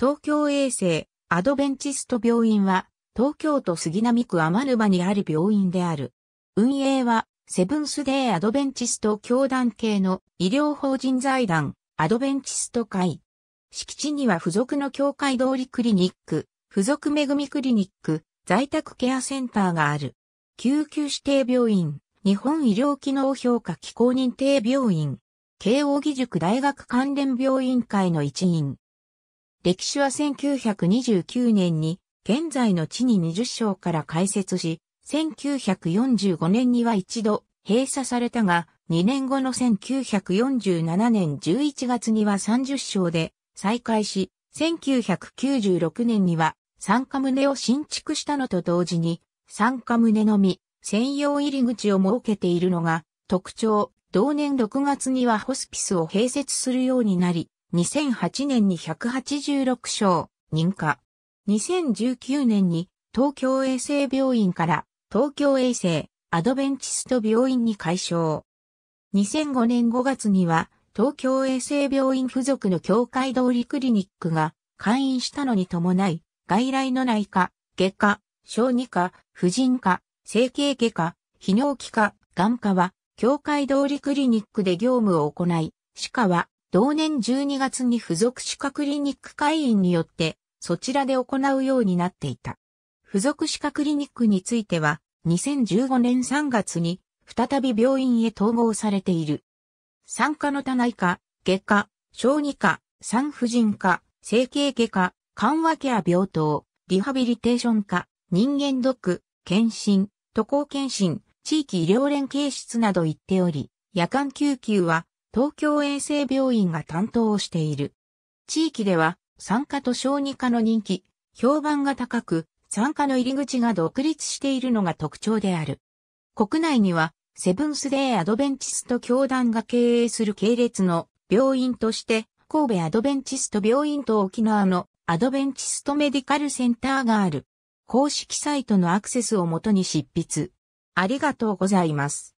東京衛生アドベンチスト病院は東京都杉並区天沼にある病院である。運営はセブンスデーアドベンチスト教団系の医療法人財団アドベンチスト会。敷地には付属の教会通りクリニック、付属めぐみクリニック、在宅ケアセンターがある。救急指定病院、日本医療機能評価機構認定病院、慶応義塾大学関連病院会の一員。歴史は1929年に現在の地に20章から開設し、1945年には一度閉鎖されたが、2年後の1947年11月には30章で再開し、1996年には三カ棟を新築したのと同時に、三カ棟のみ専用入り口を設けているのが特徴、同年6月にはホスピスを併設するようになり、2008年に186床、認可。2019年に東京衛生病院から東京衛生アドベンチスト病院に改称。2005年5月には東京衛生病院付属の協会通りクリニックが会員したのに伴い、外来の内科、外科、小児科、婦人科、整形外科、泌尿器科、眼科は、協会通りクリニックで業務を行い、歯科は、同年12月に付属歯科クリニック会員によって、そちらで行うようになっていた。付属歯科クリニックについては、2015年3月に、再び病院へ統合されている。産科の他内科、外科、小児科、産婦人科、整形外科、緩和ケア病棟、リハビリテーション科、人間ドック、検診、渡航検診、地域医療連携室など行っており、夜間救急は東京衛生病院が担当をしている。地域では産科と小児科の人気、評判が高く、産科の入り口が独立しているのが特徴である。国内には、セブンスデイアドベンチスト教団が経営する系列の病院として、神戸アドベンチスト病院と沖縄のアドベンチストメディカルセンターがある。公式サイトのアクセスをもとに執筆。ありがとうございます。